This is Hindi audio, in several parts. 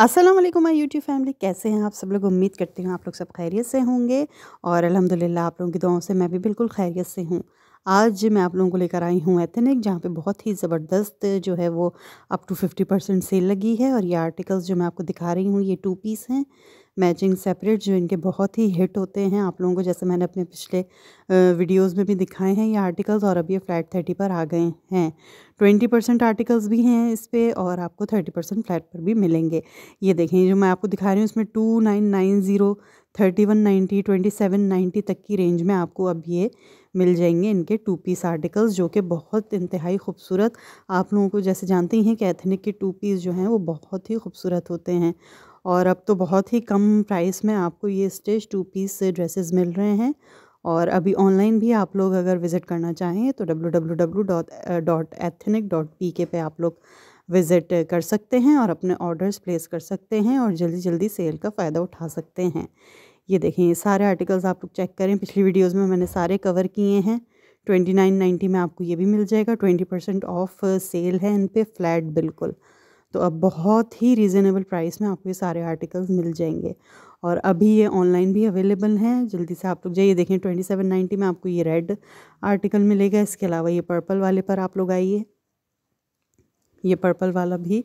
अस्सलाम वालेकुम माय यूट्यूब फैमिली कैसे हैं आप सब लोग उम्मीद करती हूँ आप लोग सब खैरियत से होंगे और अल्हम्दुलिल्लाह आप लोगों की दुआओं से मैं भी बिल्कुल खैरियत से हूँ आज मैं आप लोगों को लेकर आई हूँ एथेनिक जहाँ पे बहुत ही ज़बरदस्त जो है वो up to fifty percent sale लगी है और ये आर्टिकल्स जो मैं आपको दिखा रही हूँ ये टू पीस हैं मैचिंग सेपरेट जो इनके बहुत ही हिट होते हैं आप लोगों को जैसे मैंने अपने पिछले वीडियोस में भी दिखाए हैं ये आर्टिकल्स और अभी ये फ्लैट थर्टी पर आ गए हैं ट्वेंटी परसेंट आर्टिकल्स भी हैं इस पर और आपको थर्टी परसेंट फ्लैट पर भी मिलेंगे ये देखें जो मैं आपको दिखा रही हूँ इसमें two nine nine zero thirty one ninety twenty seven ninety तक की रेंज में आपको अब ये मिल जाएंगे इनके टू पीस आर्टिकल्स जो कि बहुत इंतहाई खूबसूरत आप लोगों को जैसे जानते ही हैं कि एथनिक के टू पीस जो हैं वो बहुत ही खूबसूरत होते हैं और अब तो बहुत ही कम प्राइस में आपको ये स्टिच टू पीस ड्रेसेस मिल रहे हैं और अभी ऑनलाइन भी आप लोग अगर विज़िट करना चाहें तो W W W dot dot ethnic dot P K पे आप लोग विज़िट कर सकते हैं और अपने ऑर्डर्स प्लेस कर सकते हैं और जल्दी जल्दी सेल का फ़ायदा उठा सकते हैं ये देखें ये सारे आर्टिकल्स आप लोग चेक करें पिछली वीडियोज़ में मैंने सारे कवर किए हैं ट्वेंटी नाइन नाइन्टी में आपको ये भी मिल जाएगा ट्वेंटी परसेंट ऑफ सेल है इन पर फ्लैट बिल्कुल तो अब बहुत ही रीज़नेबल प्राइस में आपको ये सारे आर्टिकल्स मिल जाएंगे और अभी ये ऑनलाइन भी अवेलेबल हैं जल्दी से आप लोग जाइए देखें ट्वेंटी सेवन नाइन्टी में आपको ये रेड आर्टिकल मिलेगा इसके अलावा ये पर्पल वाले पर आप लोग आइए ये पर्पल वाला भी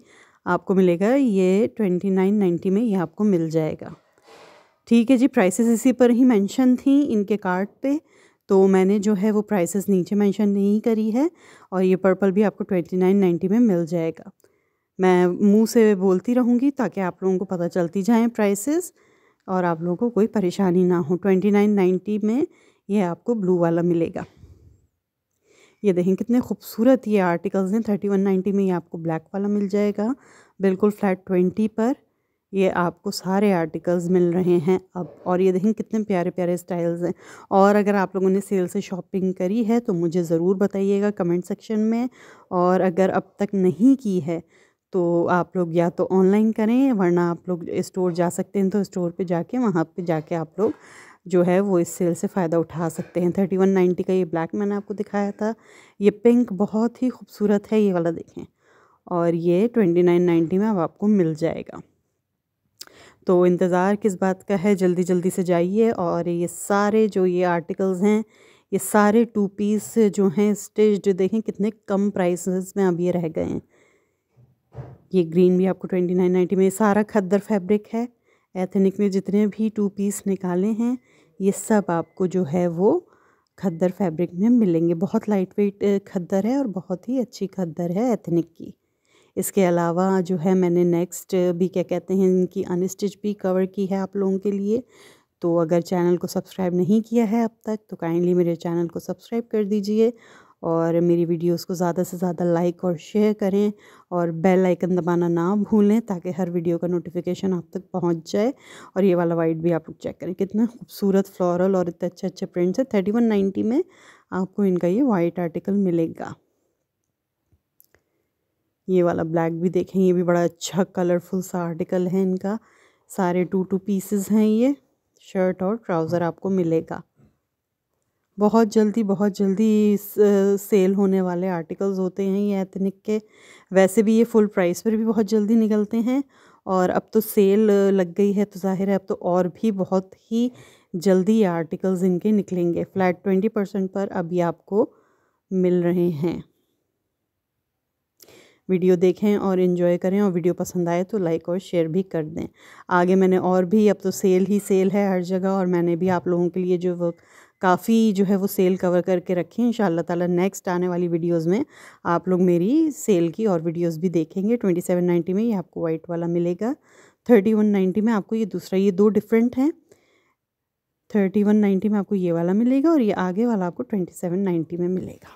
आपको मिलेगा ये ट्वेंटी नाइन नाइन्टी में ये आपको मिल जाएगा ठीक है जी प्राइसेस इसी पर ही मेंशन थी इनके कार्ड पे तो मैंने जो है वो प्राइसेस नीचे मेंशन नहीं करी है और ये पर्पल भी आपको ट्वेंटी नाइन नाइन्टी में मिल जाएगा मैं मुंह से बोलती रहूँगी ताकि आप लोगों को पता चलती जाएँ प्राइसेस और आप लोगों को कोई परेशानी ना हो ट्वेंटी नाइन नाइन्टी में ये आपको ब्लू वाला मिलेगा ये देखें कितने खूबसूरत ये आर्टिकल्स हैं थर्टी वन नाइन्टी में ये आपको ब्लैक वाला मिल जाएगा बिल्कुल फ्लैट ट्वेंटी पर ये आपको सारे आर्टिकल्स मिल रहे हैं अब और ये देखें कितने प्यारे प्यारे स्टाइल्स हैं और अगर आप लोगों ने सेल से शॉपिंग करी है तो मुझे ज़रूर बताइएगा कमेंट सेक्शन में और अगर अब तक नहीं की है तो आप लोग या तो ऑनलाइन करें वरना आप लोग स्टोर जा सकते हैं तो स्टोर पे जाके वहाँ पे जाके आप लोग जो है वो इस सेल से फ़ायदा उठा सकते हैं थर्टी वन नाइन्टी का ये ब्लैक मैंने आपको दिखाया था ये पिंक बहुत ही खूबसूरत है ये वाला देखें और ये ट्वेंटी नाइन नाइन्टी में अब आपको मिल जाएगा तो इंतज़ार किस बात का है जल्दी जल्दी से जाइए और ये सारे जो ये आर्टिकल्स हैं ये सारे टू पीस जो हैं स्टिच्ड देखें कितने कम प्राइस में अब ये रह गए हैं ये ग्रीन भी आपको ट्वेंटी नाइन नाइन्टी में सारा खद्दर फैब्रिक है एथेनिक में जितने भी टू पीस निकाले हैं ये सब आपको जो है वो खद्दर फैब्रिक में मिलेंगे बहुत लाइट वेट खद्दर है और बहुत ही अच्छी खद्दर है एथनिक की इसके अलावा जो है मैंने नेक्स्ट भी क्या कहते हैं इनकी अनस्टिच भी कवर की है आप लोगों के लिए तो अगर चैनल को सब्सक्राइब नहीं किया है अब तक तो काइंडली मेरे चैनल को सब्सक्राइब कर दीजिए और मेरी वीडियोस को ज़्यादा से ज़्यादा लाइक और शेयर करें और बेल आइकन दबाना ना भूलें ताकि हर वीडियो का नोटिफिकेशन आप तक पहुंच जाए और ये वाला वाइट भी आप लोग चेक करें कितना खूबसूरत फ्लोरल और इतने अच्छे अच्छे प्रिंट्स है थर्टी वन नाइन्टी में आपको इनका ये वाइट आर्टिकल मिलेगा ये वाला ब्लैक भी देखें ये भी बड़ा अच्छा कलरफुल सा आर्टिकल है इनका सारे टू टू पीसेस हैं ये शर्ट और ट्राउज़र आपको मिलेगा बहुत जल्दी बहुत जल्दी सेल होने वाले आर्टिकल्स होते हैं ये एथनिक के वैसे भी ये फुल प्राइस पर भी बहुत जल्दी निकलते हैं और अब तो सेल लग गई है तो जाहिर है अब तो और भी बहुत ही जल्दी ये आर्टिकल्स इनके निकलेंगे फ्लैट ट्वेंटी परसेंट पर अभी आपको मिल रहे हैं वीडियो देखें और इन्जॉय करें और वीडियो पसंद आए तो लाइक और शेयर भी कर दें आगे मैंने और भी अब तो सेल ही सेल है हर जगह और मैंने भी आप लोगों के लिए जो वर्क काफ़ी जो है वो सेल कवर करके रखी है इन तला नेक्स्ट आने वाली वीडियोस में आप लोग मेरी सेल की और वीडियोस भी देखेंगे ट्वेंटी सेवन नाइन्टी में ये आपको वाइट वाला मिलेगा थर्टी वन नाइन्टी में आपको ये दूसरा ये दो डिफरेंट हैं थर्टी वन नाइन्टी में आपको ये वाला मिलेगा और ये आगे वाला आपको ट्वेंटी सेवन नाइन्टी में मिलेगा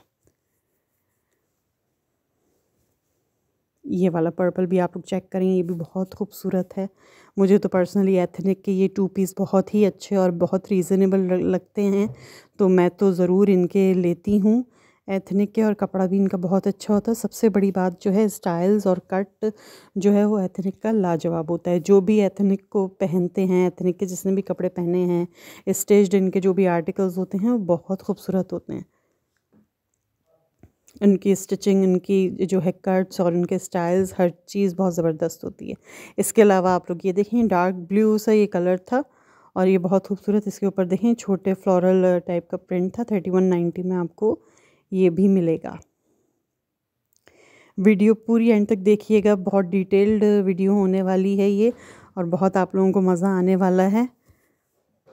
ये वाला पर्पल भी आप लोग चेक करें ये भी बहुत खूबसूरत है मुझे तो पर्सनली एथनिक के ये टू पीस बहुत ही अच्छे और बहुत रीज़नेबल लगते हैं तो मैं तो ज़रूर इनके लेती हूँ एथनिक के और कपड़ा भी इनका बहुत अच्छा होता है सबसे बड़ी बात जो है स्टाइल्स और कट जो है वो एथनिक का लाजवाब होता है जो भी एथनिक को पहनते हैं एथनिक के जिसने भी कपड़े पहने हैं स्टेज इनके जो भी आर्टिकल्स होते हैं वो बहुत खूबसूरत होते हैं उनकी स्टिचिंग उनकी जो है कट्स और उनके स्टाइल्स हर चीज़ बहुत ज़बरदस्त होती है इसके अलावा आप लोग ये देखें डार्क ब्लू सा ये कलर था और ये बहुत खूबसूरत इसके ऊपर देखें छोटे फ्लोरल टाइप का प्रिंट था थर्टी वन नाइन्टी में आपको ये भी मिलेगा वीडियो पूरी एंड तक देखिएगा बहुत डिटेल्ड वीडियो होने वाली है ये और बहुत आप लोगों को मज़ा आने वाला है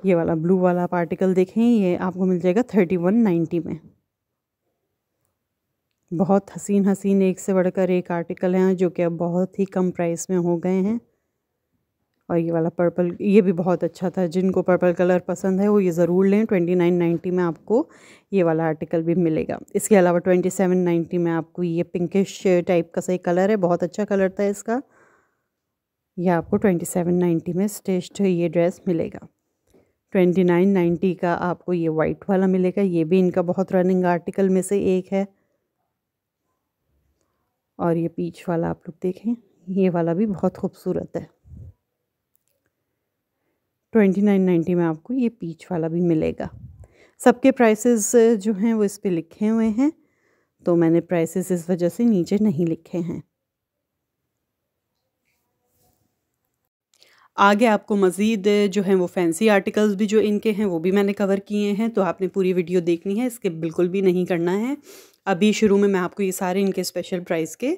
ये वाला ब्लू वाला पार्टिकल देखें ये आपको मिल जाएगा थर्टी वन नाइन्टी में बहुत हसीन हसीन एक से बढ़कर एक आर्टिकल हैं जो कि अब बहुत ही कम प्राइस में हो गए हैं और ये वाला पर्पल ये भी बहुत अच्छा था जिनको पर्पल कलर पसंद है वो ये ज़रूर लें ट्वेंटी नाइन नाइन्टी में आपको ये वाला आर्टिकल भी मिलेगा इसके अलावा ट्वेंटी सेवन नाइन्टी में आपको ये पिंकिश टाइप का सही कलर है बहुत अच्छा कलर था इसका यह आपको ट्वेंटी सेवन नाइन्टी में स्टेस्ट ये ड्रेस मिलेगा ट्वेंटी नाइन नाइन्टी का आपको ये वाइट वाला मिलेगा ये भी इनका बहुत रनिंग आर्टिकल में से एक है और ये पीच वाला आप लोग देखें ये वाला भी बहुत खूबसूरत है ट्वेंटी नाइन नाइन्टी में आपको ये पीच वाला भी मिलेगा सबके प्राइसेस जो हैं वो इस पर लिखे हुए हैं तो मैंने प्राइसेस इस वजह से नीचे नहीं लिखे हैं आगे आपको मज़ीद जो है वो फैंसी आर्टिकल्स भी जो इनके हैं वो भी मैंने कवर किए हैं तो आपने पूरी वीडियो देखनी है इसके बिल्कुल भी नहीं करना है अभी शुरू में मैं आपको ये सारे इनके स्पेशल प्राइस के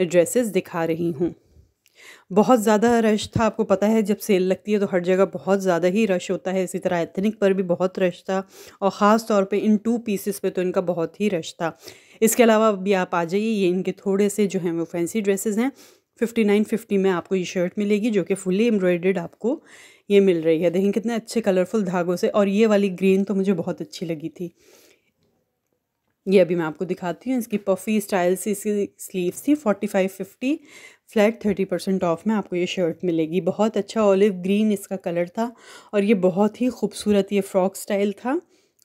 ड्रेसेस दिखा रही हूँ बहुत ज़्यादा रश था आपको पता है जब सेल लगती है तो हर जगह बहुत ज़्यादा ही रश होता है इसी तरह एथनिक पर भी बहुत रश था और ख़ास तौर पे इन टू पीसेस पे तो इनका बहुत ही रश था इसके अलावा अभी आप आ जाइए ये इनके थोड़े से जो हैं वो फैंसी ड्रेसेस हैं फिफ्टी नाइन फिफ्टी में आपको ये शर्ट मिलेगी जो कि फुली एम्ब्रॉयडेड आपको ये मिल रही है देखें कितने अच्छे कलरफुल धागों से और ये वाली ग्रीन तो मुझे बहुत अच्छी लगी थी ये अभी मैं आपको दिखाती हूँ इसकी पफ़ी स्टाइल से इसकी स्लीव थी forty five fifty flat thirty percent off में आपको ये शर्ट मिलेगी बहुत अच्छा ऑलिव ग्रीन इसका कलर था और ये बहुत ही खूबसूरत ये फ्रॉक स्टाइल था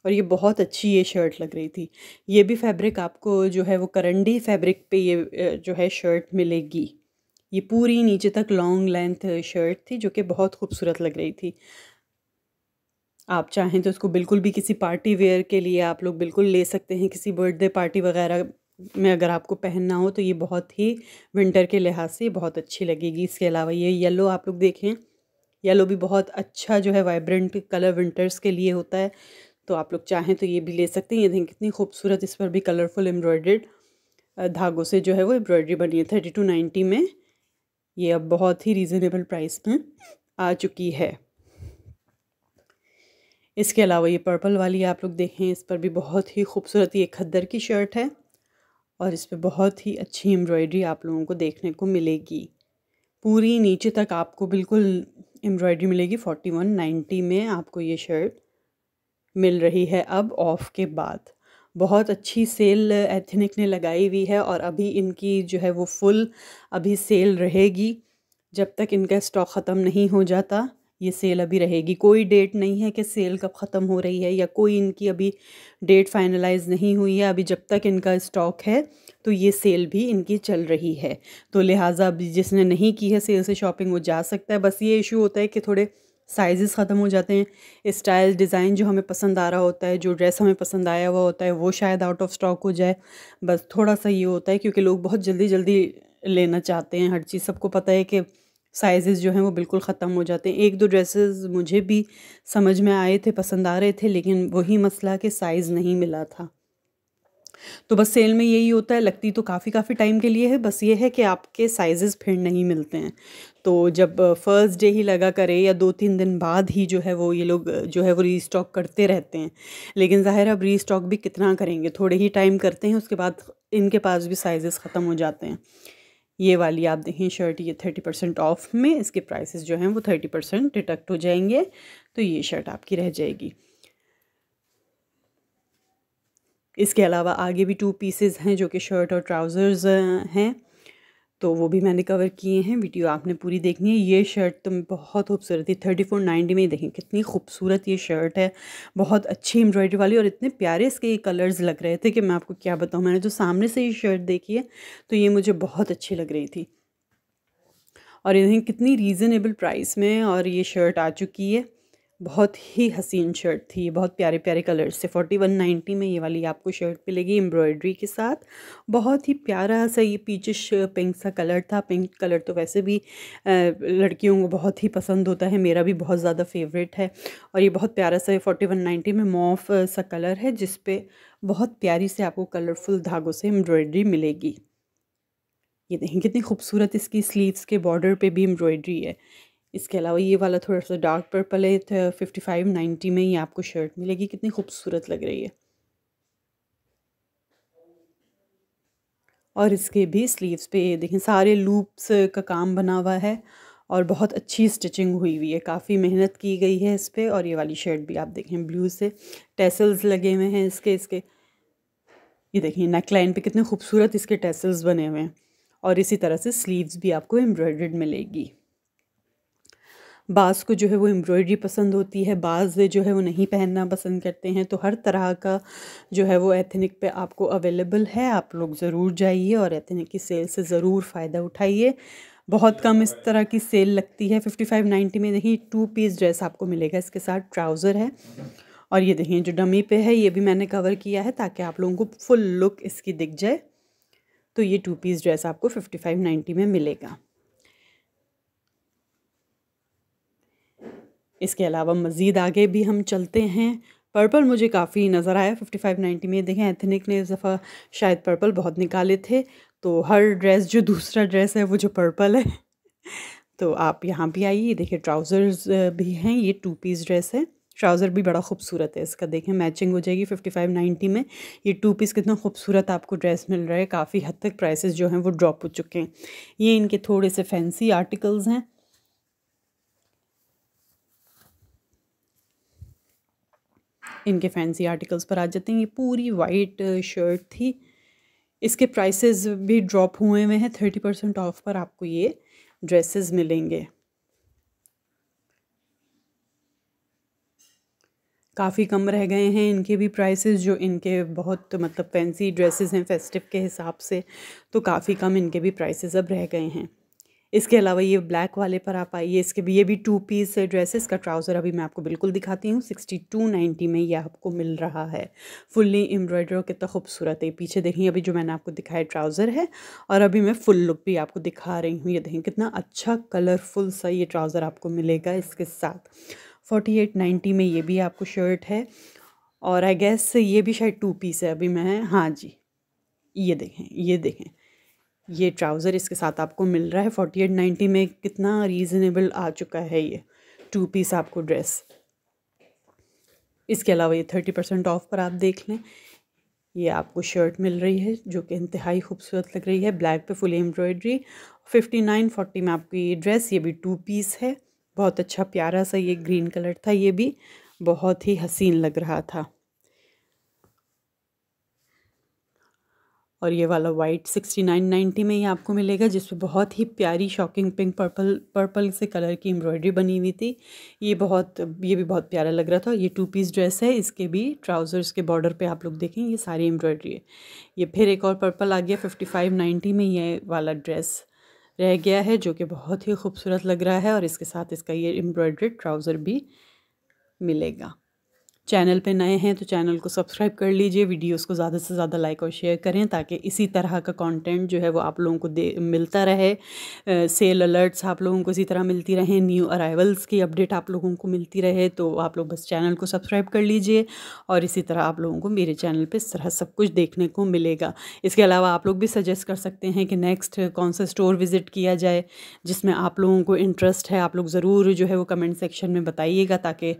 और ये बहुत अच्छी ये शर्ट लग रही थी ये भी फैब्रिक आपको जो है वो करंडी फैब्रिक पे ये जो है शर्ट मिलेगी ये पूरी नीचे तक लॉन्ग लेंथ शर्ट थी जो कि बहुत खूबसूरत लग रही थी आप चाहें तो इसको बिल्कुल भी किसी पार्टी वेयर के लिए आप लोग बिल्कुल ले सकते हैं किसी बर्थडे पार्टी वगैरह में अगर आपको पहनना हो तो ये बहुत ही विंटर के लिहाज से बहुत अच्छी लगेगी इसके अलावा ये येलो आप लोग देखें येलो भी बहुत अच्छा जो है वाइब्रेंट कलर विंटर्स के लिए होता है तो आप लोग चाहें तो ये भी ले सकते हैं ये देखें कितनी खूबसूरत इस पर भी कलरफुल एम्ब्रॉयड्रेड धागों से जो है वो एम्ब्रॉयड्री बनी है थर्टी टू नाइन्टी में ये अब बहुत ही रीज़नेबल प्राइस में आ चुकी है इसके अलावा ये पर्पल वाली आप लोग देखें इस पर भी बहुत ही खूबसूरत ये खद्दर की शर्ट है और इस पर बहुत ही अच्छी एम्ब्रॉयडरी आप लोगों को देखने को मिलेगी पूरी नीचे तक आपको बिल्कुल एम्ब्रॉयडरी मिलेगी फोर्टी वन नाइन्टी में आपको ये शर्ट मिल रही है अब ऑफ़ के बाद बहुत अच्छी सेल एथनिक ने लगाई हुई है और अभी इनकी जो है वो फुल अभी सेल रहेगी जब तक इनका स्टॉक ख़त्म नहीं हो जाता ये सेल अभी रहेगी कोई डेट नहीं है कि सेल कब ख़त्म हो रही है या कोई इनकी अभी डेट फाइनलाइज नहीं हुई है अभी जब तक इनका स्टॉक है तो ये सेल भी इनकी चल रही है तो लिहाजा अभी जिसने नहीं की है सेल से शॉपिंग वो जा सकता है बस ये इशू होता है कि थोड़े साइज़ ख़त्म हो जाते हैं स्टाइल डिज़ाइन जो हमें पसंद आ रहा होता है जो ड्रेस हमें पसंद आया हुआ होता है वो शायद आउट ऑफ स्टॉक हो जाए बस थोड़ा सा ये होता है क्योंकि लोग बहुत जल्दी जल्दी लेना चाहते हैं हर चीज़ सबको पता है कि साइज़ जो हैं वो बिल्कुल ख़त्म हो जाते हैं एक दो ड्रेसेस मुझे भी समझ में आए थे पसंद आ रहे थे लेकिन वही मसला कि साइज़ नहीं मिला था तो बस सेल में यही होता है लगती तो काफ़ी काफ़ी टाइम के लिए है बस ये है कि आपके साइजेस फिर नहीं मिलते हैं तो जब फर्स्ट डे ही लगा करे या दो तीन दिन बाद ही जो है वो ये लोग जो है वो री करते रहते हैं लेकिन ज़ाहिर अब री भी कितना करेंगे थोड़े ही टाइम करते हैं उसके बाद इनके पास भी साइजेस ख़त्म हो जाते हैं ये वाली आप देखें शर्ट ये थर्टी परसेंट ऑफ में इसके प्राइसेस जो हैं वो थर्टी परसेंट डिडक्ट हो जाएंगे तो ये शर्ट आपकी रह जाएगी इसके अलावा आगे भी टू पीसेस हैं जो कि शर्ट और ट्राउज़र्स हैं तो वो भी मैंने कवर किए हैं वीडियो आपने पूरी देखनी है ये शर्ट तो बहुत खूबसूरत है थर्टी फोर नाइन्टी में ही देखें कितनी खूबसूरत ये शर्ट है बहुत अच्छी एम्ब्रॉयडरी वाली और इतने प्यारे इसके ये कलर्स लग रहे थे कि मैं आपको क्या बताऊँ मैंने जो सामने से ये शर्ट देखी है तो ये मुझे बहुत अच्छी लग रही थी और इन्हें कितनी रीज़नेबल प्राइस में और ये शर्ट आ चुकी है बहुत ही हसीन शर्ट थी बहुत प्यारे प्यारे कलर से फोर्टी वन नाइन्टी में ये वाली आपको शर्ट मिलेगी एम्ब्रॉयडरी के साथ बहुत ही प्यारा सा ये पीचिश पिंक सा कलर था पिंक कलर तो वैसे भी लड़कियों को बहुत ही पसंद होता है मेरा भी बहुत ज़्यादा फेवरेट है और ये बहुत प्यारा सा फोर्टी वन नाइन्टी में मॉफ सा कलर है जिसपे बहुत प्यारी से आपको कलरफुल धागों से एम्ब्रॉयड्री मिलेगी ये देखें कितनी खूबसूरत इसकी स्लीव्स के बॉर्डर पे भी एम्ब्रॉयडरी है इसके अलावा ये वाला थोड़ा सा डार्क पर्पल है फिफ्टी फाइव नाइन्टी में ही आपको शर्ट मिलेगी कितनी खूबसूरत लग रही है और इसके भी स्लीव्स पे देखें सारे लूप्स का काम बना हुआ है और बहुत अच्छी स्टिचिंग हुई हुई है काफ़ी मेहनत की गई है इस पर और ये वाली शर्ट भी आप देखें ब्लू से टेसल्स लगे हुए हैं इसके इसके ये देखिए नेक लाइन पर कितने खूबसूरत इसके टेसल्स बने हुए हैं और इसी तरह से स्लीव्स भी आपको एम्ब्रॉयड्रेड मिलेगी बाज़ को जो है वो एम्ब्रॉयडरी पसंद होती है बाज़ जो है वो नहीं पहनना पसंद करते हैं तो हर तरह का जो है वो एथनिक पे आपको अवेलेबल है आप लोग ज़रूर जाइए और एथनिक की सेल से ज़रूर फ़ायदा उठाइए बहुत कम इस तरह की सेल लगती है फिफ्टी फाइव नाइन्टी में नहीं टू पीस ड्रेस आपको मिलेगा इसके साथ ट्राउज़र है और ये देखिए जो डमी पे है ये भी मैंने कवर किया है ताकि आप लोगों को फुल लुक इसकी दिख जाए तो ये टू पीस ड्रेस आपको फिफ्टी फाइव नाइन्टी में मिलेगा इसके अलावा मज़ीद आगे भी हम चलते हैं पर्पल मुझे काफ़ी नज़र आया फिफ्टी फाइव नाइन्टी में देखें एथनिक ने इस दफ़ा शायद पर्पल बहुत निकाले थे तो हर ड्रेस जो दूसरा ड्रेस है वो जो पर्पल है तो आप यहाँ भी आइए देखिए ट्राउज़र्स भी हैं ये टू पीस ड्रेस है ट्राउज़र भी बड़ा खूबसूरत है इसका देखें मैचिंग हो जाएगी फिफ्टी फाइव नाइन्टी में ये टू पीस कितना खूबसूरत आपको ड्रेस मिल रहा है काफ़ी हद तक प्राइसेस जो हैं वो ड्रॉप हो चुके हैं ये इनके थोड़े से फैंसी आर्टिकल्स हैं इनके फैंसी आर्टिकल्स पर आ जाते हैं ये पूरी वाइट शर्ट थी इसके प्राइसेस भी ड्रॉप हुए हुए हैं थर्टी परसेंट ऑफ पर आपको ये ड्रेसेस मिलेंगे काफ़ी कम रह गए हैं इनके भी प्राइसेस जो इनके बहुत मतलब फैंसी ड्रेसेस हैं फेस्टिव के हिसाब से तो काफ़ी कम इनके भी प्राइसेस अब रह गए हैं इसके अलावा ये ब्लैक वाले पर आप आइए इसके भी ये भी टू पीस ड्रेस है इसका ट्राउज़र अभी मैं आपको बिल्कुल दिखाती हूँ सिक्सटी टू नाइन्टी में ये आपको मिल रहा है फुल्ली एम्ब्रॉयडर कितना खूबसूरत है पीछे देखिए अभी जो मैंने आपको दिखाया ट्राउज़र है और अभी मैं फुल लुक भी आपको दिखा रही हूँ ये देखें कितना अच्छा कलरफुल सा ये ट्राउज़र आपको मिलेगा इसके साथ फोर्टी एट नाइन्टी में ये भी आपको शर्ट है और आई गेस ये भी शायद टू पीस है अभी मैं हाँ जी ये देखें ये देखें ये ट्राउज़र इसके साथ आपको मिल रहा है फोर्टी एट नाइन्टी में कितना रीज़नेबल आ चुका है ये टू पीस आपको ड्रेस इसके अलावा ये थर्टी परसेंट ऑफ पर आप देख लें ये आपको शर्ट मिल रही है जो कि इंतहाई खूबसूरत लग रही है ब्लैक पे full embroidery fifty nine forty में आपकी ये ड्रेस ये भी टू पीस है बहुत अच्छा प्यारा सा ये ग्रीन कलर था ये भी बहुत ही हसीन लग रहा था और ये वाला वाइट सिक्सटी नाइन नाइन्टी में ही आपको मिलेगा जिसमें बहुत ही प्यारी शॉकिंग पिंक पर्पल पर्पल से कलर की एम्ब्रॉयडरी बनी हुई थी ये बहुत ये भी बहुत प्यारा लग रहा था ये टू पीस ड्रेस है इसके भी ट्राउज़र्स के बॉर्डर पे आप लोग देखें ये सारी एम्ब्रॉयडरी है ये फिर एक और पर्पल आ गया फिफ्टी फाइव नाइन्टी में ये वाला ड्रेस रह गया है जो कि बहुत ही खूबसूरत लग रहा है और इसके साथ इसका ये एम्ब्रॉयड्रेड ट्राउज़र भी मिलेगा चैनल पे नए हैं तो चैनल को सब्सक्राइब कर लीजिए वीडियोस को ज़्यादा से ज़्यादा लाइक और शेयर करें ताकि इसी तरह का कंटेंट जो है वो आप लोगों को दे मिलता रहे सेल अलर्ट्स आप लोगों को इसी तरह मिलती रहे न्यू अराइवल्स की अपडेट आप लोगों को मिलती रहे तो आप लोग बस चैनल को सब्सक्राइब कर लीजिए और इसी तरह आप लोगों को मेरे चैनल पर इस तरह सब कुछ देखने को मिलेगा इसके अलावा आप लोग भी सजेस्ट कर सकते हैं कि नेक्स्ट कौन सा स्टोर विज़िट किया जाए जिसमें आप लोगों को इंटरेस्ट है आप लोग ज़रूर जो है वो कमेंट सेक्शन में बताइएगा ताकि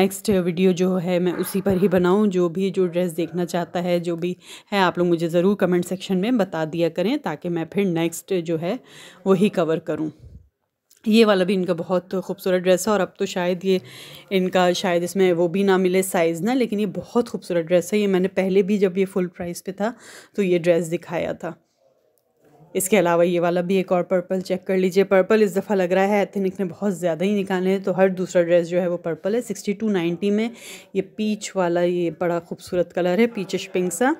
नेक्स्ट वीडियो जो है है मैं उसी पर ही बनाऊँ जो भी जो ड्रेस देखना चाहता है जो भी है आप लोग मुझे ज़रूर कमेंट सेक्शन में बता दिया करें ताकि मैं फिर नेक्स्ट जो है वही कवर करूँ ये वाला भी इनका बहुत खूबसूरत ड्रेस है और अब तो शायद ये इनका शायद इसमें वो भी ना मिले साइज़ ना लेकिन ये बहुत खूबसूरत ड्रेस है ये मैंने पहले भी जब ये फुल प्राइस पे था तो ये ड्रेस दिखाया था इसके अलावा ये वाला भी एक और पर्पल चेक कर लीजिए पर्पल इस दफ़ा लग रहा है एथनिक ने बहुत ज़्यादा ही निकाले हैं तो हर दूसरा ड्रेस जो है वो पर्पल है सिक्सटी टू नाइन्टी में ये पीच वाला ये बड़ा खूबसूरत कलर है पीचिश पिंक सा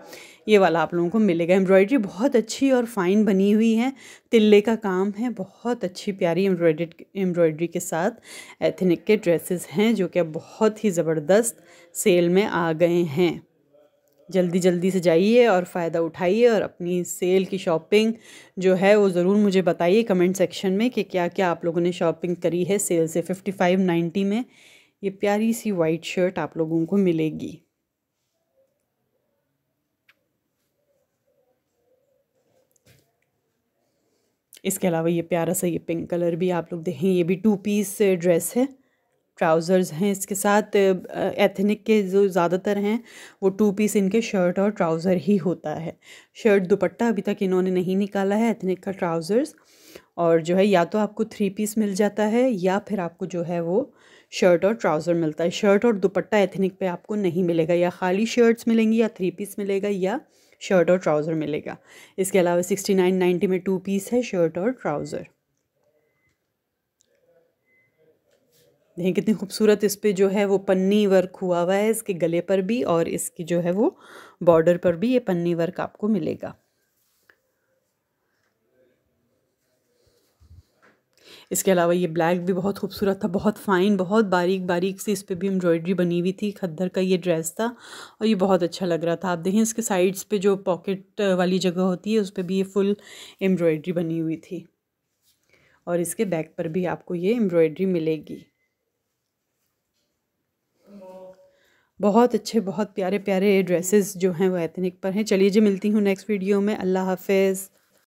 ये वाला आप लोगों को मिलेगा एम्ब्रॉयडरी बहुत अच्छी और फाइन बनी हुई है तिल्ले का काम है बहुत अच्छी प्यारी एम्ब्रॉयड एम्ब्रॉयड्री के साथ एथनिक के ड्रेसेस हैं जो कि अब बहुत ही ज़बरदस्त सेल में आ गए हैं जल्दी जल्दी से जाइए और फ़ायदा उठाइए और अपनी सेल की शॉपिंग जो है वो ज़रूर मुझे बताइए कमेंट सेक्शन में कि क्या क्या आप लोगों ने शॉपिंग करी है सेल से फिफ्टी फाइव नाइन्टी में ये प्यारी सी वाइट शर्ट आप लोगों को मिलेगी इसके अलावा ये प्यारा सा ये पिंक कलर भी आप लोग देखें ये भी टू पीस ड्रेस है ट्राउज़र्स हैं इसके साथ एथनिक के जो ज़्यादातर हैं वो टू पीस इनके शर्ट और ट्राउज़र ही होता है शर्ट दुपट्टा अभी तक इन्होंने नहीं निकाला है एथनिक का ट्राउज़र्स और जो है या तो आपको थ्री पीस मिल जाता है या फिर आपको जो है वो शर्ट और ट्राउज़र मिलता है शर्ट और दुपट्टा एथनिक पे आपको नहीं मिलेगा या खाली शर्ट्स मिलेंगी या थ्री पीस मिलेगा या शर्ट और ट्राउज़र मिलेगा इसके अलावा सिक्सटी नाइन नाइन्टी में टू पीस है शर्ट और ट्राउज़र देखें कितनी खूबसूरत इस पर जो है वो पन्नी वर्क हुआ हुआ है इसके गले पर भी और इसकी जो है वो बॉर्डर पर भी ये पन्नी वर्क आपको मिलेगा इसके अलावा ये ब्लैक भी बहुत खूबसूरत था बहुत फ़ाइन बहुत बारीक बारीक सी इस पर भी एम्ब्रॉयडरी बनी हुई थी खद्दर का ये ड्रेस था और ये बहुत अच्छा लग रहा था आप देखें इसके साइड्स पे जो पॉकेट वाली जगह होती है उस पर भी ये फुल एम्ब्रॉयडरी बनी हुई थी और इसके बैक पर भी आपको ये एम्ब्रॉयडरी मिलेगी बहुत अच्छे बहुत प्यारे प्यारे ड्रेसेस जो हैं वो एथनिक पर हैं चलिए जी मिलती हूँ नेक्स्ट वीडियो में अल्लाह हाफिज़